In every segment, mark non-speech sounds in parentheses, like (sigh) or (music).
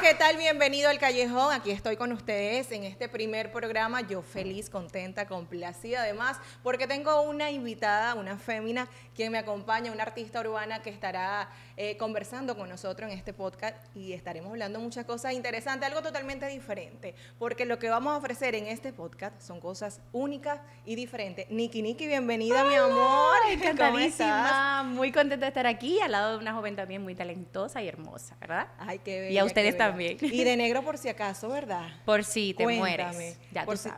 ¿qué tal? Bienvenido al Callejón. Aquí estoy con ustedes en este primer programa. Yo feliz, contenta, complacida además, porque tengo una invitada, una fémina, quien me acompaña, una artista urbana que estará eh, conversando con nosotros en este podcast y estaremos hablando muchas cosas interesantes, algo totalmente diferente, porque lo que vamos a ofrecer en este podcast son cosas únicas y diferentes. Niki Niki, bienvenida, mi amor. (laughs) Encantadísima, muy contenta de estar aquí, al lado de una joven también muy talentosa y hermosa, ¿verdad? Ay, qué bella, Y a ustedes también. Y de negro (laughs) por si acaso, ¿verdad? Por si te mueres.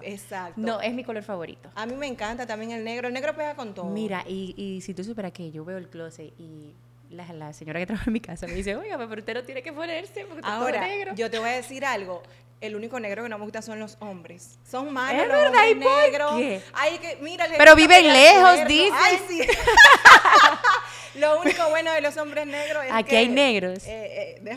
Exacto. No, es mi color favorito. A mí me encanta también el negro. El negro pega con todo. Mira, y, y si tú supieras que yo veo el closet y la, la, señora que trabaja en mi casa me dice, oiga, pero usted no tiene que ponerse porque está Ahora, negro. yo te voy a decir algo. El único negro que no me gusta son los hombres. Son malos ¿Es verdad? negros. Qué? que, mira, pero viven lejos, dice. Ay, sí. (laughs) (laughs) Lo único bueno de los hombres negros es Aquí hay negros. Eh, eh,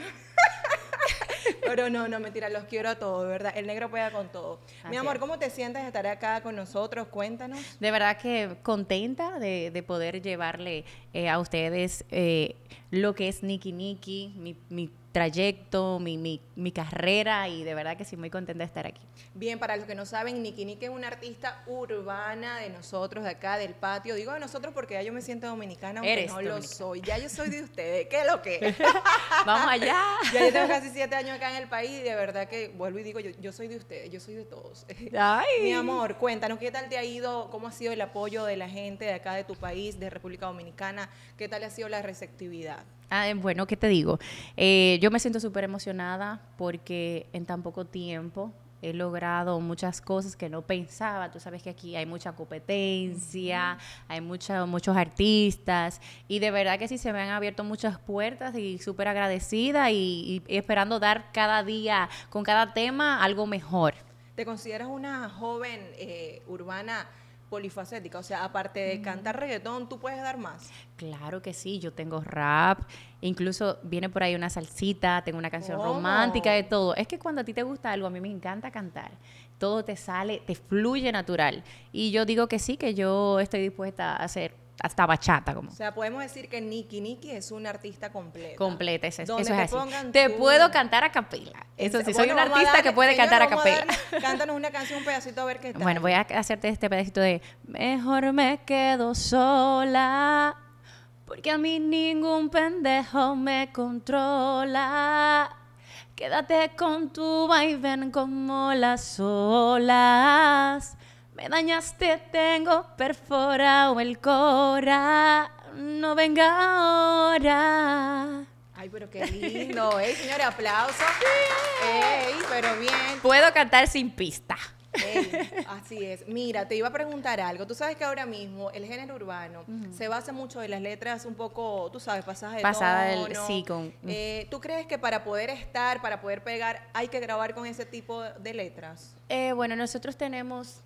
(laughs) Pero no, no, mentira, los quiero a todos, ¿verdad? El negro pueda con todo. Mi amor, ¿cómo te sientes de estar acá con nosotros? Cuéntanos. De verdad que contenta de, poder llevarle eh, a ustedes eh, lo que es Niki Niki, mi trayecto, mi, mi, mi, carrera y de verdad que sí, muy contenta de estar aquí. Bien, para los que no saben, Niki Niki es una artista urbana de nosotros, de acá, del patio. Digo de nosotros porque ya yo me siento dominicana, aunque no lo soy. Ya yo soy de ustedes, ¿qué es lo que? (laughs) Vamos allá. (laughs) Ya yo tengo casi siete años acá en el país y de verdad que vuelvo y digo, yo, yo soy de ustedes, yo soy de todos. (laughs) Ay. Mi amor, cuéntanos, ¿qué tal te ha ido? ¿Cómo ha sido el apoyo de la gente de acá de tu país, de República Dominicana? ¿Qué tal ha sido la receptividad? Ah, eh, bueno, ¿qué te digo? Eh, yo me siento súper emocionada porque en tan poco tiempo he logrado muchas cosas que no pensaba. Tú sabes que aquí hay mucha competencia, hay mucha, muchos artistas y de verdad que sí se me han abierto muchas puertas y súper agradecida y, esperando dar cada día, con cada tema, algo mejor. ¿Te consideras una joven eh, urbana? polifacética, o sea, aparte de mm. cantar reggaetón, tú puedes dar más. Claro que sí, yo tengo rap, incluso viene por ahí una salsita, tengo una canción romántica, de todo. Es que cuando a ti te gusta algo, a mí me encanta cantar, todo te sale, te fluye natural. Y yo digo que sí, que yo estoy dispuesta a hacer hasta bachata. Como. O sea, podemos decir que Nicky Nicky es una artista completa. Completa, eso, eso es te así. Te puedo cantar a capela. Eso sí, soy un artista que puede cantar a capela. cántanos una canción, un pedacito a ver qué (laughs) tal. Bueno, voy a hacerte este pedacito de Mejor me quedo sola. Porque a mí ningún pendejo me controla. Quédate con tu vaivén como las olas. Me dañaste, tengo perforado el cora. No venga ahora. Ay, pero qué lindo, (laughs) ¿eh? Señores, aplauso. Ey, pero bien. Puedo cantar sin pista. (laughs) así es. Mira, te iba a preguntar algo. Tú sabes que ahora mismo el género urbano se basa mucho en las letras un poco, tú sabes, pasadas de Pasada del sí con. Eh, ¿Tú crees que para poder estar, para poder pegar, hay que grabar con ese tipo de letras? Eh, bueno, nosotros tenemos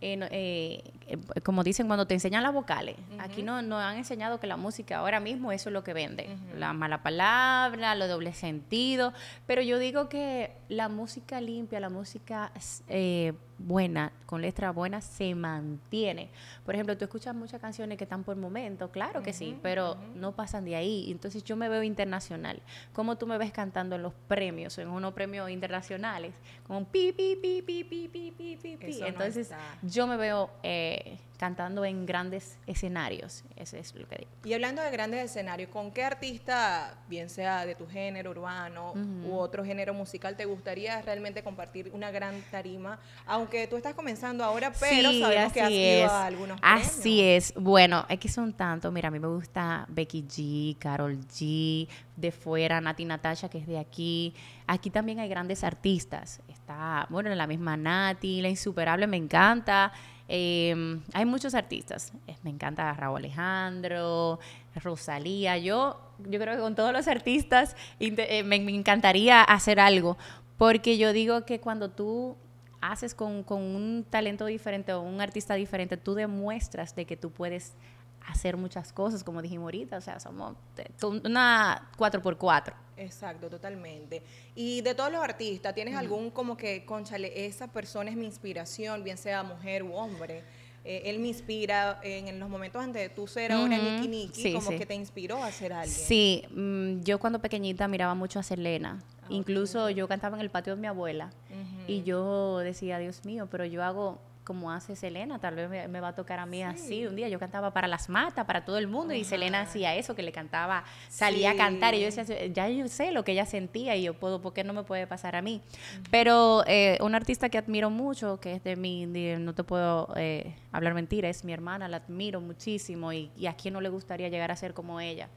eh, eh, eh, como dicen, cuando te enseñan las vocales, aquí no nos han enseñado que la música ahora mismo eso es lo que vende, la mala palabra, lo doble sentido, pero yo digo que la música limpia, la música eh, buena, con letra buena, se mantiene. Por ejemplo, tú escuchas muchas canciones que están por momento, claro que sí, pero no pasan de ahí. Entonces yo me veo internacional. ¿Cómo tú me ves cantando en los premios, en unos premios internacionales? Como pi, pi, pi, pi, pi, pi, pi, pi, Entonces yo me veo eh, cantando en grandes escenarios. Eso es lo que digo. Y hablando de grandes escenarios, ¿con qué artista, bien sea de tu género urbano u otro género musical, te gustaría realmente compartir una gran tarima? Aunque tú estás comenzando ahora, pero sabemos que has ido a algunos Así es. Bueno, es que son tantos. Mira, a mí me gusta Becky G, Carol G, de fuera, Nati Natasha, que es de aquí. Aquí también hay grandes artistas. Está, bueno, la misma Nati, la insuperable me encanta. Em, hay muchos artistas. Eh, me encanta Raúl Alejandro, Rosalía. Yo, yo creo que con todos los artistas eh, me, me encantaría hacer algo, porque yo digo que cuando tú haces con, con, un talento diferente o un artista diferente, tú demuestras de que tú puedes hacer muchas cosas, como dijimos ahorita, o sea, somos una cuatro por cuatro. Exacto, totalmente. Y de todos los artistas, ¿tienes algún como que, conchale, esa persona es mi inspiración, bien sea mujer u hombre? Eh, él me inspira en, los momentos antes de tú ser ahora Niki como que te inspiró a ser alguien. Sí, mm, yo cuando pequeñita miraba mucho a Selena. Ah, Incluso yo cantaba en el patio de mi abuela y yo decía, Dios mío, pero yo hago como hace Selena, tal vez me, va a tocar a mí así. Un día yo cantaba para las matas, para todo el mundo, y Selena hacía eso, que le cantaba, salía a cantar, y yo decía, ya yo sé lo que ella sentía y yo puedo, ¿por qué no me puede pasar a mí? Pero eh, un artista que admiro mucho, que es de mi, no te puedo eh, hablar mentira, es mi hermana, la admiro muchísimo, y, y a quién no le gustaría llegar a ser como ella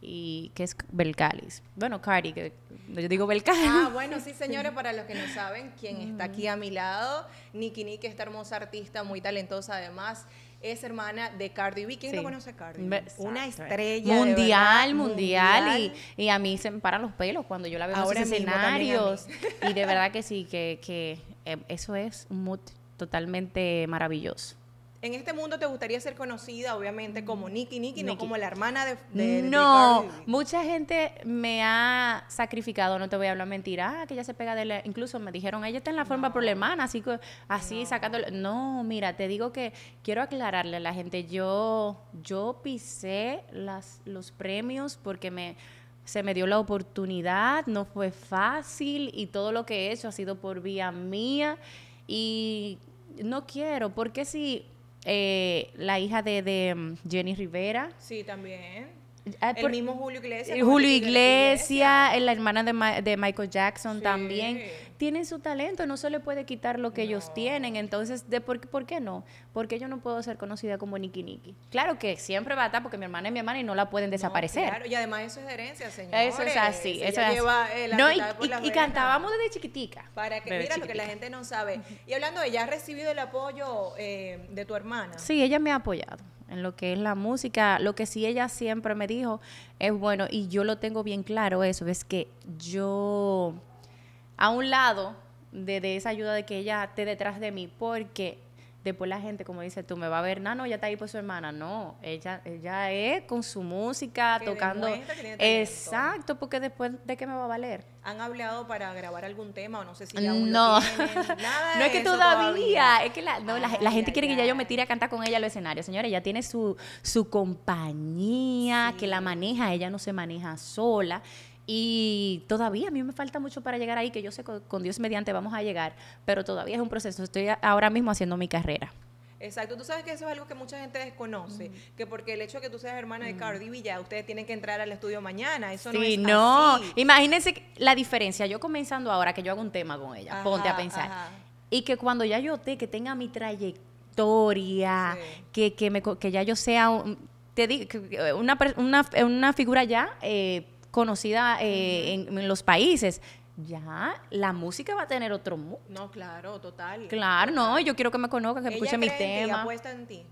y que es Belcalis. Bueno, Cardi, que yo digo Belcalis. Ah, bueno, sí, (laughs) señores, para los que no saben, quien está aquí a mi lado, Nikki Nick, esta hermosa artista, muy talentosa además. Es hermana de Cardi B. ¿Quién conoce Cardi Una estrella. Mundial, mundial. Y, a mí se me paran los pelos cuando yo la veo en escenarios. (laughs) Y de verdad que sí, que, eh, eso es un mood totalmente maravilloso. En este mundo te gustaría ser conocida, obviamente, como Nikki Nikki, no como la hermana de. de no, mucha gente me ha sacrificado, no te voy a hablar mentira. Ah, que ella se pega de la. Incluso me dijeron, ella está en la forma no. problemana, así, así no. No, mira, te digo que quiero aclararle a la gente. Yo, yo pisé los premios porque me se me dio la oportunidad, no fue fácil y todo lo que he hecho ha sido por vía mía y no quiero, porque si eh, la hija de, de, mm, Jenny Rivera. Sí, también. Ah, el mismo Julio Iglesias. Eh, Julio Iglesias, la hermana de, Michael Jackson también. Tienen su talento, no se le puede quitar lo que ellos tienen. Entonces, por, qué no? Porque yo no puedo ser conocida como Nikki Nikki. Claro que siempre va a estar porque mi hermana es mi hermana y no la pueden desaparecer. claro, y además eso es herencia, señor. Eso es así. Eh, y, cantábamos desde chiquitica. Para que, lo que la gente no sabe. Y hablando de, ella, ¿ha recibido el apoyo eh, de tu hermana? Sí, ella me ha apoyado en lo que es la música. Lo que sí ella siempre me dijo es bueno, y yo lo tengo bien claro eso, es que yo, a un lado de, esa ayuda de que ella esté detrás de mí, porque después la gente, como dice tú, me va a ver, nano ya está ahí por su hermana. No, ella, ella es con su música, tocando. Exacto, porque después de qué me va a valer. ¿Han hablado para grabar algún tema o no sé si No, (laughs) nada no es que todavía, es que la, no, la, gente quiere que ya yo me tire a cantar con ella los escenario. Señora, ella tiene su, su compañía que la maneja, ella no se maneja sola. Y todavía a mí me falta mucho para llegar ahí, que yo sé que con Dios mediante vamos a llegar, pero todavía es un proceso. Estoy ahora mismo haciendo mi carrera. Exacto, tú sabes que eso es algo que mucha gente desconoce, que porque el hecho de que tú seas hermana de mm. Cardi B, ustedes tienen que entrar al estudio mañana, eso sí, no es no. Imagínense la diferencia, yo comenzando ahora que yo hago un tema con ella, ponte a pensar, y que cuando ya yo te, que tenga mi trayectoria, que, que, me, que ya yo sea, te una, una figura ya... Eh, conocida eh, en, los países ya la música va a tener otro mundo. No, claro, total. Claro, no, yo quiero que me conozca, que me escuche mi tema. ella apuesta en ti.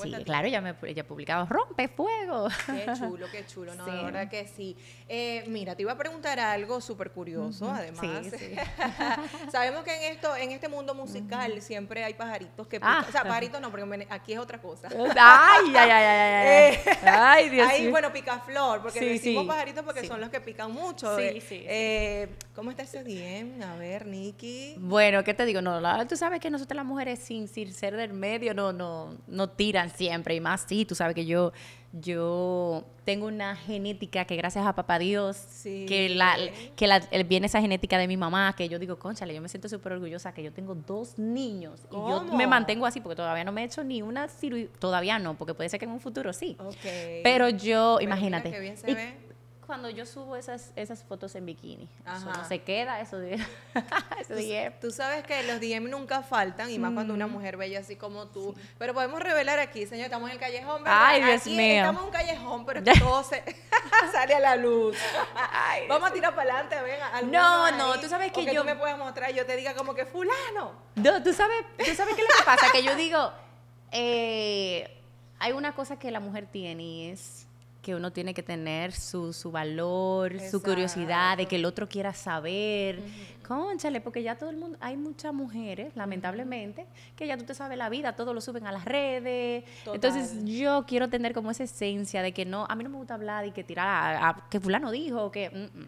Sí, claro, ya me ya publicaba Rompe Fuego. Qué (laughs) chulo, qué chulo, no, la verdad que sí. Eh, mira, te iba a preguntar algo súper curioso, además. Sí, (laughs) Sabemos que en esto, en este mundo musical siempre hay pajaritos que ah. pican. o sea, pajaritos no, porque aquí es otra cosa. (laughs) ay, ay, ay, ay, ay. ay eh, Dios Ahí, bueno, picaflor, porque decimos pajaritos porque son los que pican mucho. Eh, sí, sí. Eh, ¿Cómo está ese bien? A ver, Nikki. Bueno, ¿qué te digo? No, tú sabes que nosotros las mujeres sin, sin ser del medio, no, no, no tiran siempre y más sí, tú sabes que yo yo tengo una genética que gracias a papá Dios, que, la, que la, eh, viene esa genética de mi mamá, que yo digo, conchale, yo me siento súper orgullosa que yo tengo dos niños y yo me mantengo así porque todavía no me he hecho ni una cirugía, todavía no, porque puede ser que en un futuro sí. Pero yo, imagínate, y, cuando yo subo esas, esas fotos en bikini. Eso no se queda, eso de, (laughs) tú, sabes que los DM nunca faltan, y más cuando una mujer bella así como tú. Pero podemos revelar aquí, señor, estamos en el callejón, ¿verdad? Ay, Dios aquí Estamos en un callejón, pero todo (laughs) sale a la luz. Vamos a tirar para adelante, venga. No, no, tú sabes que, que yo... tú me puedes mostrar yo te diga como que fulano. No, tú sabes, tú sabes qué es lo que pasa, que yo digo, eh, hay una cosa que la mujer tiene y es que uno tiene que tener su, su valor, su curiosidad, de que el otro quiera saber. Conchale, porque ya todo el mundo, hay muchas mujeres, lamentablemente, que ya tú te sabes la vida, todo lo suben a las redes. Entonces yo quiero tener como esa esencia de que no, a mí no me gusta hablar y que tirar a, que fulano dijo, que... Mm,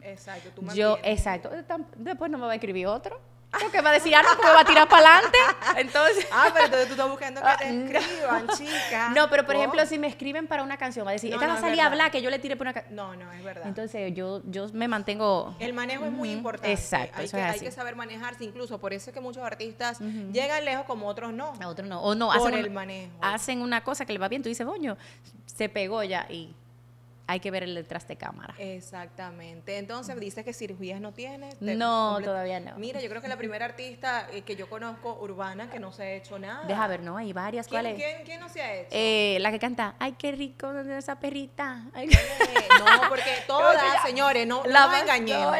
mm. Yo, exacto. Después no me va a escribir otro. Porque va a decir, ah, no, porque va a tirar para adelante. Entonces. Ah, pero entonces tú estás buscando que ah, te escriban, chica. No, pero por oh. ejemplo, si me escriben para una canción, va a decir, esta va a salir a hablar, que yo le tire por una canción. No, no, es verdad. Entonces yo, yo me mantengo. El manejo es muy importante. Exacto. Hay, que, saber manejarse, incluso por eso es que muchos artistas llegan lejos como otros no. otros no. O no, por hacen, el manejo. hacen una cosa que le va bien, tú dices, boño, se pegó ya y hay que ver el detrás de cámara. Exactamente. Entonces, dices que cirugías no tienes. No, todavía no. Mira, yo creo que la primera artista eh, que yo conozco urbana que no se ha hecho nada. Deja ver, no, hay varias. ¿Quién, ¿quién, ¿quién no se ha hecho? Eh, la que canta, ay, qué rico, ¿dónde esa perrita? (laughs) no, porque todas, señores, no, la no engañemos.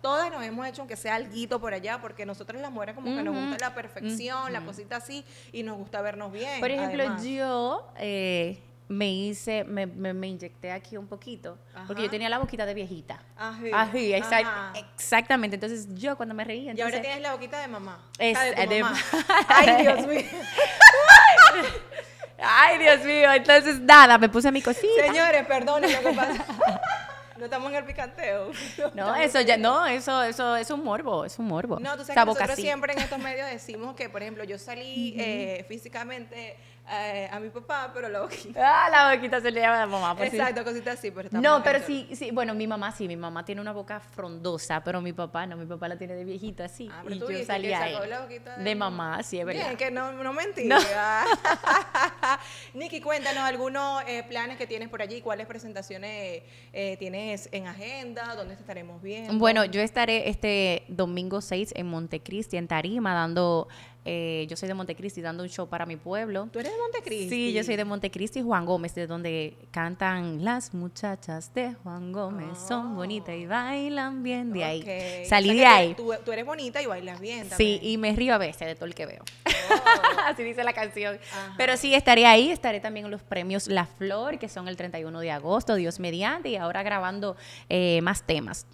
Todas nos hemos hecho aunque sea alguito por allá, porque nosotros las mujeres como que nos gusta la perfección, la cosita así, y nos gusta vernos bien. Por ejemplo, yo... Eh, me hice, me, me, inyecté aquí un poquito, porque yo tenía la boquita de viejita. Ajá. Ají, Ajá. exactamente. Entonces yo cuando me reí, Entonces, y ahora tienes la boquita de mamá. de mamá. (laughs) Ay, Dios mío. (laughs) Ay, Dios mío. Entonces, nada, me puse mi cosita. Señores, perdonen lo que pasa. (laughs) No estamos en el picanteo. No, eso ya, no, eso, eso es un morbo, es un morbo. No, tú sabes que nosotros siempre en estos medios decimos que, por ejemplo, yo salí eh, físicamente eh, a mi papá, pero la boquita. (laughs) Ah, la boquita se le llama a mamá. Pues Exacto, cositas así, pero No, pero sí, sí, bueno, mi mamá sí, mi mamá tiene una boca frondosa, pero mi papá no, mi papá la tiene de viejita así. Ah, y yo De... mamá, sí, es verdad. que no, no mentí. (laughs) Nikki, cuéntanos algunos eh, planes que tienes por allí, cuáles presentaciones eh, tienes en agenda, dónde estaremos viendo. Bueno, yo estaré este domingo 6 en Montecristi, en Tarima, dando eh, yo soy de Montecristi dando un show para mi pueblo. ¿Tú eres de Montecristi? Sí, yo soy de Montecristi, Juan Gómez, de donde cantan las muchachas de Juan Gómez. Son ah. bonitas y bailan bien de ahí. Salí de ahí. Tú, eres bonita y bailas bien también. Sí, y me río a veces de todo el que veo. Oh. (laughs) Así dice la canción. Pero sí, estaré ahí, estaré también en los premios La Flor, que son el 31 de agosto, Dios mediante, y ahora grabando eh, más temas.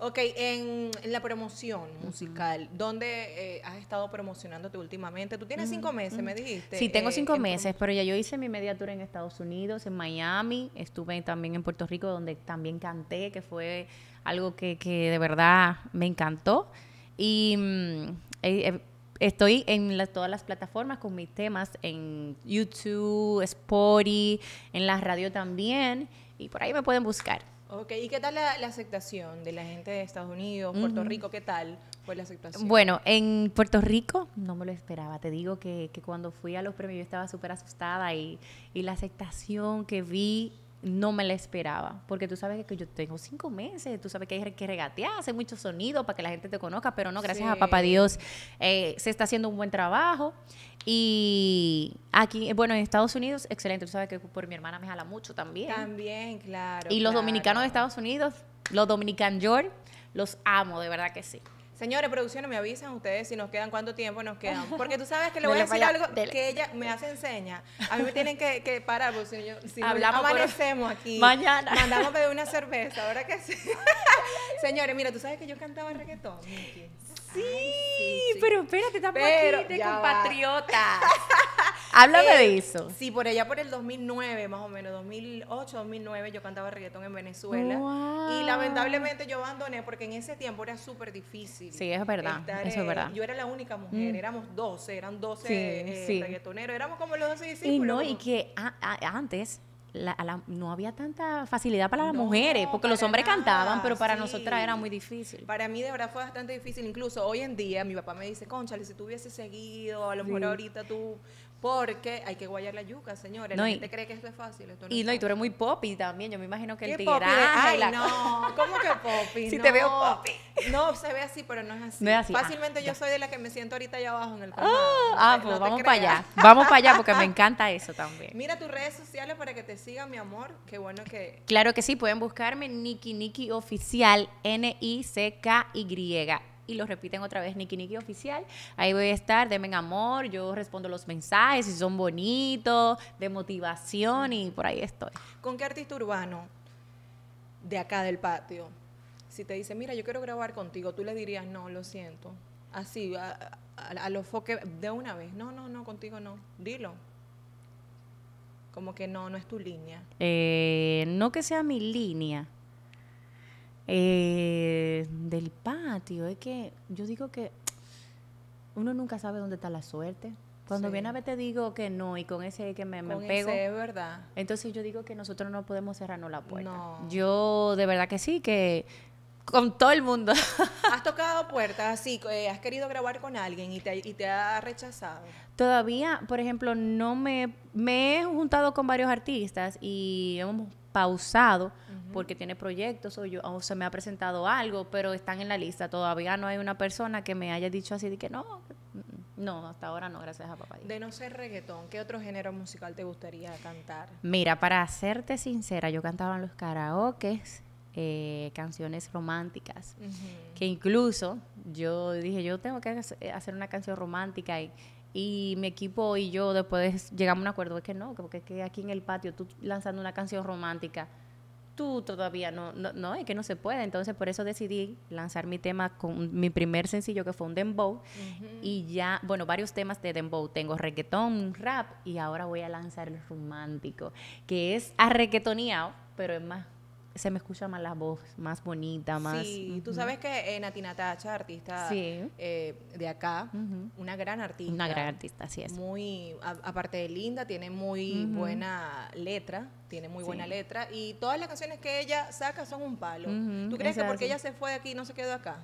Ok, en, la promoción musical, ¿dónde eh, has estado promocionándote últimamente? Tú tienes cinco mm, meses, mm. me dijiste. Sí, tengo eh, cinco meses, pero ya yo hice mi mediatura en Estados Unidos, en Miami, estuve también en Puerto Rico, donde también canté, que fue algo que, de verdad me encantó. Y mm, eh, estoy en todas las plataformas con mis temas, en YouTube, Spotify, en la radio también, y por ahí me pueden buscar. Ok, ¿y qué tal la, aceptación de la gente de Estados Unidos, Puerto Rico? ¿Qué tal fue la aceptación? Bueno, en Puerto Rico no me lo esperaba. Te digo que, cuando fui a los premios yo estaba súper asustada y, y, la aceptación que vi no me la esperaba, porque tú sabes que yo tengo cinco meses, tú sabes que hay que regatear, hace mucho sonido para que la gente te conozca, pero no, gracias a papá Dios eh, se está haciendo un buen trabajo. Y aquí, eh, bueno, en Estados Unidos, excelente, tú sabes que por mi hermana me jala mucho también. También, claro. Y los dominicanos de Estados Unidos, los dominican George, los amo, de verdad que sí. Señores, producciones, me avisan ustedes si nos quedan, cuánto tiempo nos quedan. (laughs) Porque tú sabes que le voy a decir algo que ella me hace enseña. A mí me tienen que, que parar, porque si, si Hablamos amanecemos aquí. Mañana. Mandamos a pedir una cerveza, ahora que sí. (laughs) Señores, mira, tú sabes que yo cantaba reggaetón, Sí, pero espérate, estamos aquí de compatriotas. (laughs) Háblame de eh, eso. Sí, por allá por el 2009, más o menos, 2008, 2009, yo cantaba reggaetón en Venezuela. Y lamentablemente yo abandoné porque en ese tiempo era súper difícil. Sí, es verdad. eso es verdad. Yo era la única mujer, mm. éramos 12, eran 12 eh, reggaetoneros, éramos como los 12 discípulos. Y no, y que antes la, no había tanta facilidad para las mujeres, porque los hombres cantaban, pero para nosotras era muy difícil. Para mí de verdad fue bastante difícil, incluso hoy en día mi papá me dice, conchale, si tú hubieses seguido, a lo mejor ahorita tú... Porque hay que guayar la yuca, señores. la y, cree que esto es fácil. no y no, y tú eres muy popi también. Yo me imagino que el tigre. Ay, (laughs) no. ¿Cómo que poppy? (laughs) si te veo poppy. No, se ve así, pero no es así. Ah, Fácilmente yo soy de la que me siento ahorita allá abajo en el ah, ah, pues vamos para allá. Vamos para allá porque me (laughs) encanta eso también. Mira tus redes sociales para que te Siga mi amor. Qué bueno que. Claro que sí, pueden buscarme Nikki Nikki Oficial, N-I-C-K-Y y lo repiten otra vez, Niki Niki Oficial. Ahí voy a estar, denme amor, yo respondo los mensajes, si son bonitos, de motivación y por ahí estoy. ¿Con qué artista urbano de acá del patio? Si te dice, mira, yo quiero grabar contigo, tú le dirías, no, lo siento. Así, a, a, a los foques de una vez, no, no, no, contigo no, dilo. Como que no, no es tu línea. Eh, no que sea mi línea. Eh, del patio, es que yo digo que uno nunca sabe dónde está la suerte. Cuando viene a ver te digo que no y con ese que me, me con pego. es verdad. Entonces yo digo que nosotros no podemos cerrarnos la puerta. Yo de verdad que sí, que con todo el mundo. (laughs) ¿Has tocado puertas así? Eh, ¿Has querido grabar con alguien y te, ha rechazado? Todavía, por ejemplo, no me, me he juntado con varios artistas y hemos pausado porque tiene proyectos o, yo, se me ha presentado algo, pero están en la lista. Todavía no hay una persona que me haya dicho así de que no, no, hasta ahora no, gracias a papá. De no ser reggaetón, ¿qué otro género musical te gustaría cantar? Mira, para serte sincera, yo cantaba en los karaokes eh, canciones románticas, que incluso yo dije, yo tengo que eh, hacer una canción romántica y, mi equipo y yo después llegamos a un acuerdo es que no, porque que aquí en el patio tú lanzando una canción romántica, tú todavía no, no, es que no se puede. Entonces, por eso decidí lanzar mi tema con mi primer sencillo, que fue un dembow. Y ya, bueno, varios temas de dembow. Tengo reggaetón, rap, y ahora voy a lanzar el romántico, que es arrequetoneado, pero es más se me escucha más la voz, más bonita, más... Sí, tú sabes que eh, Natina Tacha, artista eh, de acá, una gran artista. Una gran artista, así es. Muy, aparte de linda, tiene muy buena letra, tiene muy buena letra, y todas las canciones que ella saca son un palo. ¿Tú crees que porque ella se fue de aquí no se quedó acá?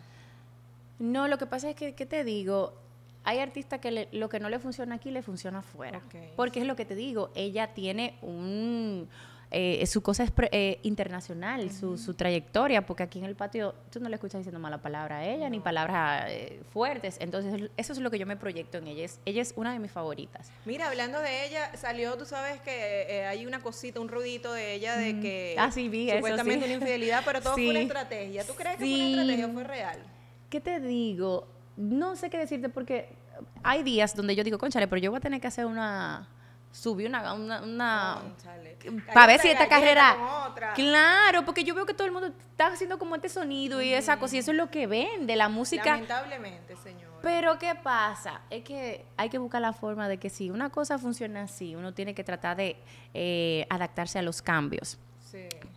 No, lo que pasa es que, ¿qué te digo? hay artistas que lo que no le funciona aquí le funciona afuera. Porque es lo que te digo, ella tiene un, eh, su cosa es eh, internacional, su, trayectoria, porque aquí en el patio tú no le escuchas diciendo mala palabra a ella, ni palabras eh, fuertes. Entonces, eso es lo que yo me proyecto en ella. ella es una de mis favoritas. Mira, hablando de ella, salió, tú sabes que hay una cosita, un rudito de ella de que. Ah, sí, Supuestamente una infidelidad, pero todo fue una estrategia. ¿Tú crees que fue una estrategia o fue real? ¿Qué te digo? No sé qué decirte porque hay días donde yo digo, conchale, pero yo voy a tener que hacer una subió una, una, una para ver si esta carrera claro porque yo veo que todo el mundo está haciendo como este sonido y esa cosa y eso es lo que vende la música lamentablemente señor pero qué pasa es que hay que buscar la forma de que si una cosa funciona así uno tiene que tratar de eh, adaptarse a los cambios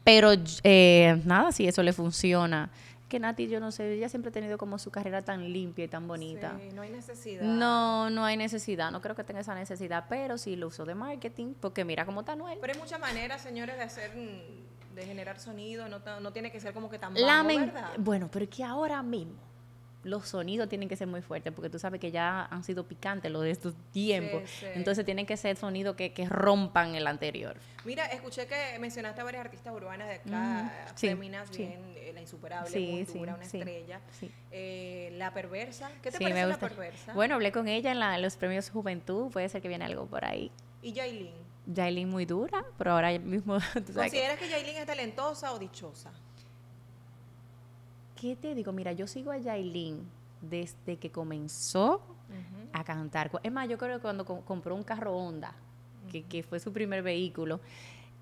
pero eh, nada si eso le funciona que Nati, yo no sé, ella siempre ha tenido como su carrera tan limpia y tan bonita. no hay necesidad. No, no hay necesidad, no creo que tenga esa necesidad, pero sí lo uso de marketing, porque mira cómo está Noel. Pero hay muchas maneras, señores, de hacer, de generar sonido, no, tiene que ser como que tan bajo, ¿verdad? Bueno, pero es que ahora mismo los sonidos tienen que ser muy fuertes, porque tú sabes que ya han sido picantes los de estos tiempos. Entonces tienen que ser sonidos que, rompan el anterior. Mira, escuché que mencionaste a varias artistas urbanas de acá, sí, eh, la insuperable, una estrella. Eh, la perversa, ¿qué te parece la perversa? Bueno, hablé con ella en, los premios Juventud, puede ser que viene algo por ahí. ¿Y Jailin? Jailin muy dura, pero ahora mismo... (laughs) ¿Consideras que, que es talentosa o dichosa? ¿qué te digo? Mira, yo sigo a Yailin desde que comenzó a cantar. Es más, yo creo que cuando compró un carro Honda, que, fue su primer vehículo.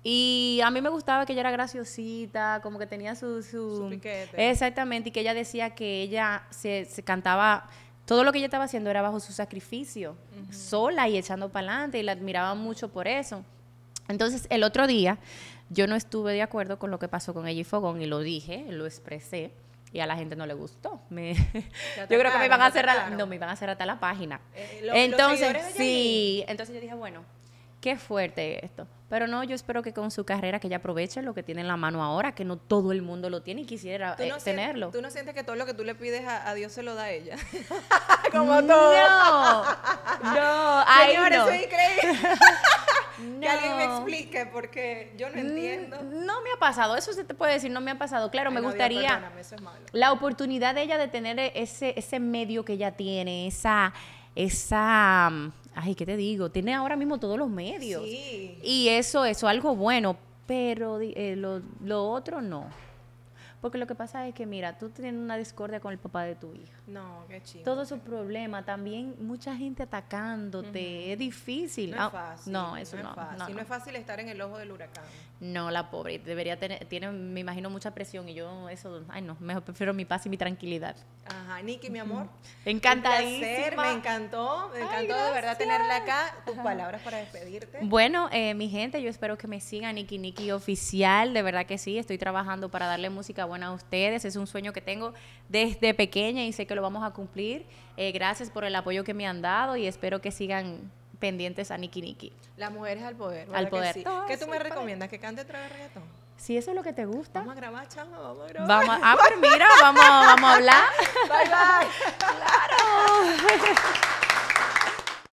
Y a mí me gustaba que ella era graciosita, como que tenía su... Su, Exactamente, y que ella decía que ella se, cantaba todo lo que ella estaba haciendo era bajo su sacrificio, sola y echando para adelante, y la admiraba mucho por eso. Entonces, el otro día, yo no estuve de acuerdo con lo que pasó con ella y Fogón, y lo dije, lo expresé y a la gente no le gustó. (laughs) yo creo que me iban a cerrar, no, me iban a cerrar hasta la página. Eh, eh, entonces, sí, entonces yo dije, bueno, qué fuerte esto. Pero no, yo espero que con su carrera que ella aproveche lo que tiene en la mano ahora, que no todo el mundo lo tiene y quisiera eh, tenerlo. ¿Tú no sientes que todo lo que tú le pides a, Dios se lo da a ella? (laughs) (laughs) Como todo. No, no, Señor, no. eso es increíble que alguien me explique porque yo no mm, entiendo. No me ha pasado, eso se te puede decir, no me ha pasado. Claro, me gustaría la oportunidad de ella de tener ese, ese medio que ella tiene, esa esa, ay, ¿qué te digo? Tiene ahora mismo todos los medios. Y eso, eso algo bueno, pero eh, lo, lo, otro no. Porque lo que pasa es que, mira, tú tienes una discordia con el papá de tu hija. No, qué chido. Todo su problema, también mucha gente atacándote, es difícil. No ah, No, eso no. no es fácil. No, es fácil estar en el ojo del huracán. No, la pobre, debería tener, tiene, me imagino, mucha presión y yo eso, ay no, mejor prefiero mi paz y mi tranquilidad. Ajá, Niki, mi amor. Encantadísima. me encantó, me encantó de verdad tenerla acá. Tus palabras para despedirte. Bueno, eh, mi gente, yo espero que me sigan Niki, Niki Oficial, de verdad que sí, estoy trabajando para darle música buena a ustedes. Es un sueño que tengo desde pequeña y sé que lo vamos a cumplir. Eh, gracias por el apoyo que me han dado y espero que sigan pendientes a Niki Niki. Las mujeres al poder. Al poder. ¿Qué tú me recomiendas? ¿Que cante otra vez reggaetón? Si eso es lo que te gusta. Vamos a grabar, chama, vamos a grabar. Vamos a, ah, pues mira, vamos a hablar. (laughs) Bye, bye. (laughs) claro.